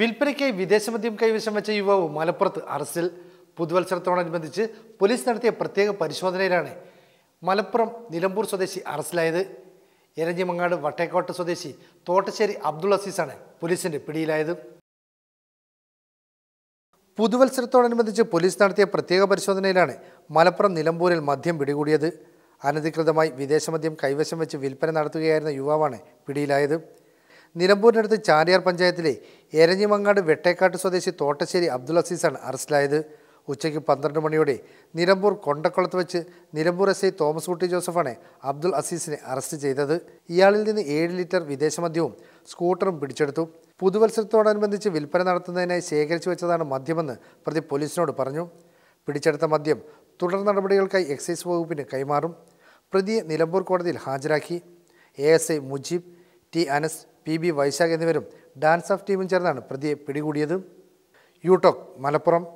വിൽപ്പനയ്ക്കായി വിദേശമദ്യം കൈവശം വെച്ച യുവാവ് മലപ്പുറത്ത് അറസ്റ്റിൽ പുതുവത്സരത്തോടനുബന്ധിച്ച് പോലീസ് നടത്തിയ പ്രത്യേക പരിശോധനയിലാണ് മലപ്പുറം നിലമ്പൂർ സ്വദേശി അറസ്റ്റിലായത് എരഞ്ഞിമങ്ങാട് വട്ടേക്കോട്ട സ്വദേശി തോട്ടശ്ശേരി അബ്ദുൾ അസീസാണ് പോലീസിന്റെ പിടിയിലായത് പുതുവത്സരത്തോടനുബന്ധിച്ച് പോലീസ് നടത്തിയ പ്രത്യേക പരിശോധനയിലാണ് മലപ്പുറം നിലമ്പൂരിൽ മദ്യം പിടികൂടിയത് അനധികൃതമായി വിദേശമദ്യം കൈവശം വെച്ച് വിൽപ്പന നടത്തുകയായിരുന്ന യുവാവാണ് പിടിയിലായത് നിലമ്പൂരിനടുത്ത് ചാലിയാർ പഞ്ചായത്തിലെ എരഞ്ഞിമങ്ങാട് വെട്ടേക്കാട്ട് സ്വദേശി തോട്ടശ്ശേരി അബ്ദുൽ അസീസാണ് അറസ്റ്റിലായത് ഉച്ചയ്ക്ക് പന്ത്രണ്ട് മണിയോടെ നിലമ്പൂർ കൊണ്ടക്കുളത്ത് വെച്ച് നിലമ്പൂർ എസ് ഐ തോമസ് കുട്ടി ജോസഫാണ് അബ്ദുൽ അസീസിനെ അറസ്റ്റ് ചെയ്തത് ഇയാളിൽ നിന്ന് ഏഴ് ലിറ്റർ വിദേശമദ്യവും സ്കൂട്ടറും പിടിച്ചെടുത്തു പുതുവത്സരത്തോടനുബന്ധിച്ച് വിൽപ്പന നടത്തുന്നതിനായി ശേഖരിച്ചു വെച്ചതാണ് മദ്യമെന്ന് പ്രതി പോലീസിനോട് പറഞ്ഞു പിടിച്ചെടുത്ത മദ്യം തുടർ നടപടികൾക്കായി എക്സൈസ് വകുപ്പിന് കൈമാറും പ്രതിയെ നിലമ്പൂർ കോടതിയിൽ ഹാജരാക്കി A S I Mujeeb T Anas P B Vaishakh എന്നിവരും ഡാൻസ് ഓഫ് ടീമും ചേർന്നാണ് പ്രതിയെ പിടികൂടിയത് യൂടോക് മലപ്പുറം